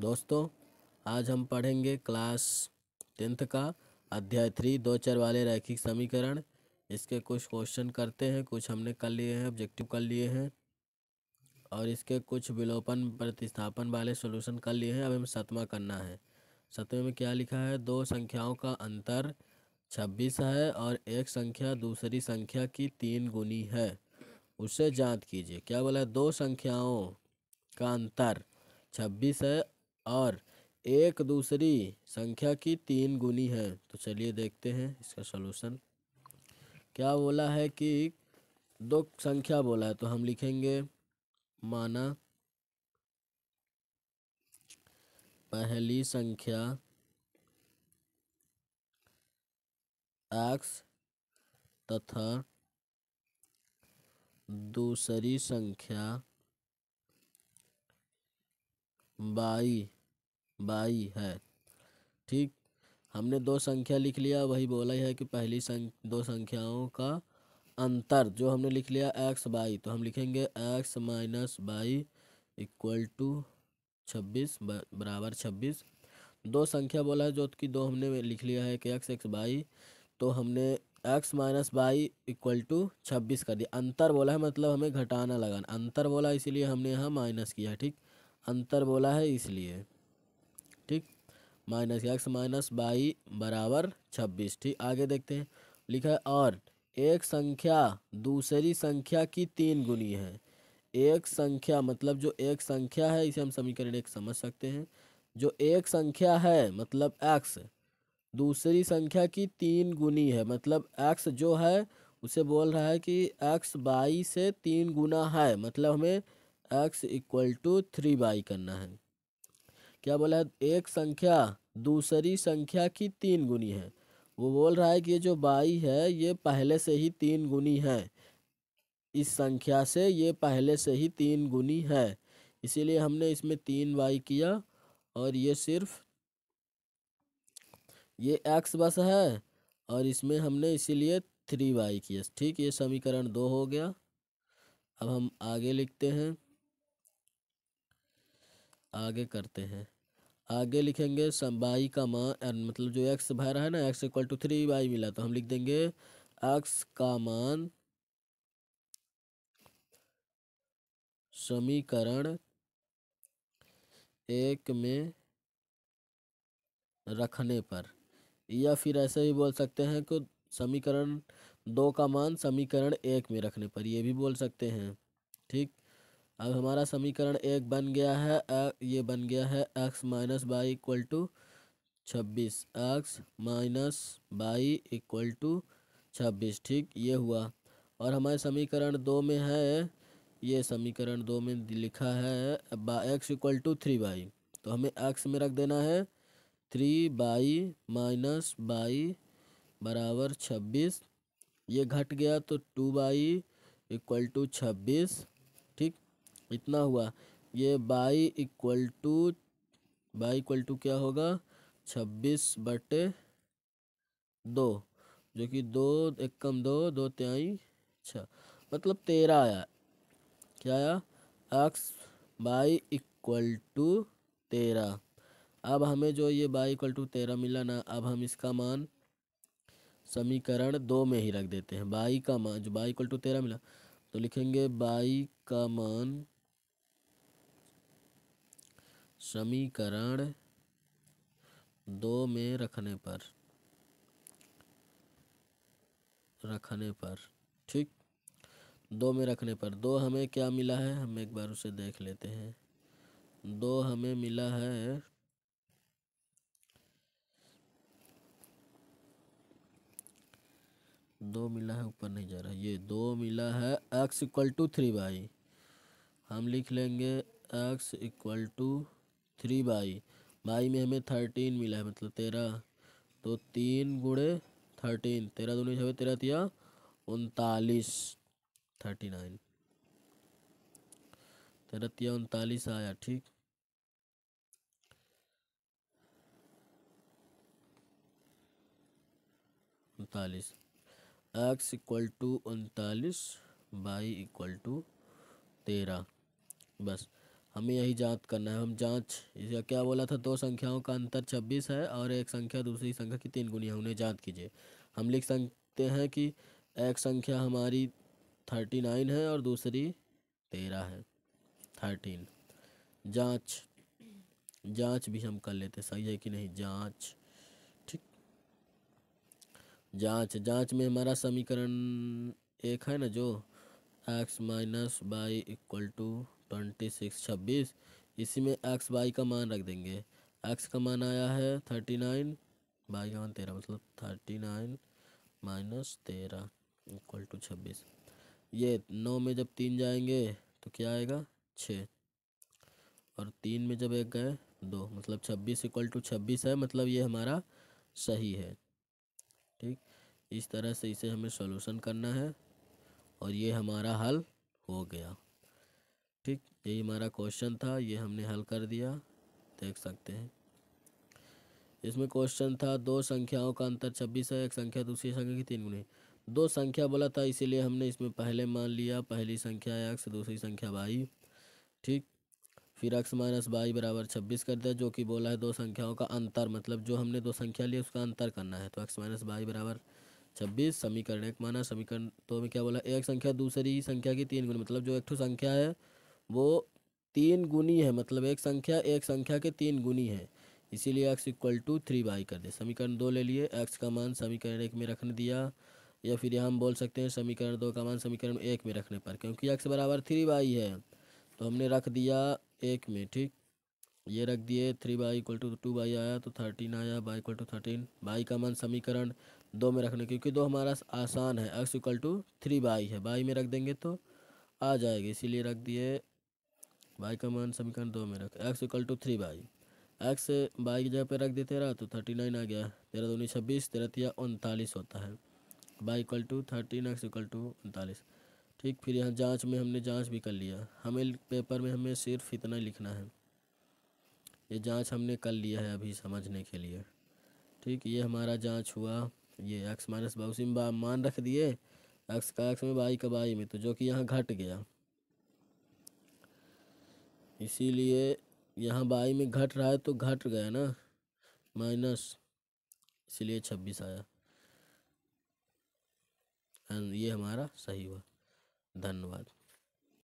दोस्तों आज हम पढ़ेंगे क्लास टेंथ का अध्याय थ्री दो चर वाले रैखिक समीकरण इसके कुछ क्वेश्चन करते हैं कुछ हमने कर लिए हैं ऑब्जेक्टिव कर लिए हैं और इसके कुछ विलोपन प्रतिस्थापन वाले सॉल्यूशन कर लिए हैं अब हमें सतवा करना है सतवें में क्या लिखा है दो संख्याओं का अंतर छब्बीस है और एक संख्या दूसरी संख्या की तीन गुनी है उसे जांच कीजिए क्या बोला है? दो संख्याओं का अंतर छब्बीस है और एक दूसरी संख्या की तीन गुनी है तो चलिए देखते हैं इसका सलूशन क्या बोला है कि दो संख्या बोला है तो हम लिखेंगे माना पहली संख्या एक्स तथा दूसरी संख्या बाई बाई है ठीक हमने दो संख्या लिख लिया वही बोला है कि पहली संख दो संख्याओं का अंतर जो हमने लिख लिया एक्स बाई तो हम लिखेंगे X minus Y equal to छब्बीस बराबर छब्बीस दो संख्या बोला है जो कि दो हमने लिख लिया है कि एक्स एक्स बाई तो हमने X minus Y equal to छब्बीस कर दिया अंतर बोला है मतलब हमें घटाना लगाना अंतर बोला इसीलिए हमने यहाँ माइनस किया ठीक अंतर बोला है इसलिए ठीक माइनस एक्स माइनस बाई बराबर छब्बीस ठीक आगे देखते हैं लिखा है और एक संख्या दूसरी संख्या की तीन गुनी है एक संख्या मतलब जो एक संख्या है इसे हम समीकरण एक समझ सकते हैं जो एक संख्या है मतलब एक्स दूसरी संख्या की तीन गुनी है मतलब एक्स जो है उसे बोल रहा है कि एक्स बाई से तीन गुना है मतलब हमें X equal to three Y करना है क्या बोला है एक संख्या दूसरी संख्या की तीन गुनी है वो बोल रहा है कि ये जो बाई है ये पहले से ही तीन गुनी है इस संख्या से ये पहले से ही तीन गुनी है इसीलिए हमने इसमें तीन बाई किया और ये सिर्फ ये एक्स बस है और इसमें हमने इसीलिए थ्री बाई किया ठीक ये समीकरण दो हो गया अब हम आगे लिखते हैं आगे करते हैं आगे लिखेंगे बाई का मान मतलब जो एक्स भर है ना X equal to three Y मिला तो हम लिख देंगे एक्स का मान समीकरण एक में रखने पर या फिर ऐसे भी बोल सकते हैं कि समीकरण दो का मान समीकरण एक में रखने पर ये भी बोल सकते हैं ठीक अब हमारा समीकरण एक बन गया है ये बन गया है X minus Y equal to छब्बीस X minus Y equal to छब्बीस ठीक ये हुआ और हमारे समीकरण दो में है ये समीकरण दो में लिखा है X equal to three Y तो हमें एक्स में रख देना है थ्री बाई माइनस बाई बराबर छब्बीस ये घट गया तो टू बाई इक्वल टू छब्बीस ठीक इतना हुआ ये Y equal to Y equal to क्या होगा छब्बीस बटे दो जो कि दो एक कम दो दो त्याई छ मतलब तेरह आया क्या आया एक्स बाई इक्वल टू तेरह अब हमें जो ये बाई इक्वल टू तेरह मिला ना अब हम इसका मान समीकरण दो में ही रख देते हैं बाई का मान जो बाई इक्वल टू तेरह मिला तो लिखेंगे बाई का मान समीकरण दो में रखने पर रखने पर ठीक दो में रखने पर दो हमें क्या मिला है हम एक बार उसे देख लेते हैं दो हमें मिला है दो मिला है ऊपर नहीं जा रहा ये दो मिला है X equal to three Y हम लिख लेंगे X equal to three Y Y में हमें थर्टीन मिला है मतलब तेरह तो तीन गुड़े थर्टीन तेरह दोनों छः तेरह तिया उनतालीस थर्टी नाइन तेरह तिया उनतालीस आया ठीक उनतालीस एक्स इक्वल टू उनतालीस बाई इक्वल टू तेरह बस हमें यही जांच करना है हम जांच या क्या बोला था दो संख्याओं का अंतर छब्बीस है और एक संख्या दूसरी संख्या की तीन गुनिया उन्हें जांच कीजिए हम लिख सकते हैं कि एक संख्या हमारी थर्टी नाइन है और दूसरी तेरह है थर्टीन जांच जांच भी हम कर लेते सही है कि नहीं जांच ठीक जांच जांच में हमारा समीकरण एक है ना जो X minus Y equal to twenty six छब्बीस इसी में एक्स वाई का मान रख देंगे एक्स का मान आया है थर्टी नाइन बाई मान तेरह मतलब थर्टी नाइन माइनस तेरह इक्वल टू छब्बीस ये नौ में जब तीन जाएंगे तो क्या आएगा छः और तीन में जब एक गए दो मतलब छब्बीस इक्वल टू छब्बीस है मतलब ये हमारा सही है ठीक इस तरह से इसे हमें सॉल्यूशन करना है और ये हमारा हल हो गया ठीक यही हमारा क्वेश्चन था ये हमने हल कर दिया देख सकते हैं इसमें क्वेश्चन था दो संख्याओं का अंतर छब्बीस है एक संख्या दूसरी संख्या की तीन गुणी दो संख्या बोला था इसीलिए हमने इसमें पहले मान लिया पहली संख्या एक्स दूसरी संख्या बाई ठीक फिर एक्स माइनस बाई बराबर छब्बीस कर दिया जो कि बोला है दो संख्याओं का अंतर मतलब जो हमने दो संख्या लिया उसका अंतर करना है तो एक्स माइनस बाई बराबर छब्बीस समीकरण एक माना समीकरण तो में क्या बोला एक संख्या दूसरी संख्या की तीन गुणी मतलब जो एक संख्या है वो तीन गुनी है मतलब एक संख्या एक संख्या के तीन गुनी है इसीलिए X equal to three Y कर दे समीकरण दो ले लिए एक्स का मान समीकरण एक में रखने दिया या फिर यहाँ हम बोल सकते हैं समीकरण दो का मान समीकरण एक में रखने पर क्योंकि एक्स बराबर थ्री बाई है तो हमने रख दिया एक में ठीक ये रख दिए three Y equal to two Y आया तो थर्टीन आया Y equal to thirteen Y का मान समीकरण दो में रखने क्योंकि दो हमारा आसान है X equal to three Y है बाई में रख देंगे तो आ जाएगी इसीलिए रख दिए बाई का मान समीकरण दो में रख X equal to three Y X Y की जगह पर रख देते रहा तो थर्टी नाइन आ गया तेरह उन्नीस छब्बीस तेरह उनतालीस होता है Y equal to thirteen X equal to उनतालीस ठीक फिर यहाँ जांच में हमने जांच भी कर लिया हमें पेपर में हमें सिर्फ इतना लिखना है ये जांच हमने कर लिया है अभी समझने के लिए ठीक ये हमारा जांच हुआ ये एक्स माइनस बाउसी में मान रख दिए एक्स का एक्स में बाई का बाई में तो जो कि यहाँ घट गया इसीलिए यहाँ बाई में घट रहा है तो घट गया ना माइनस इसलिए छब्बीस आया एंड ये हमारा सही हुआ धन्यवाद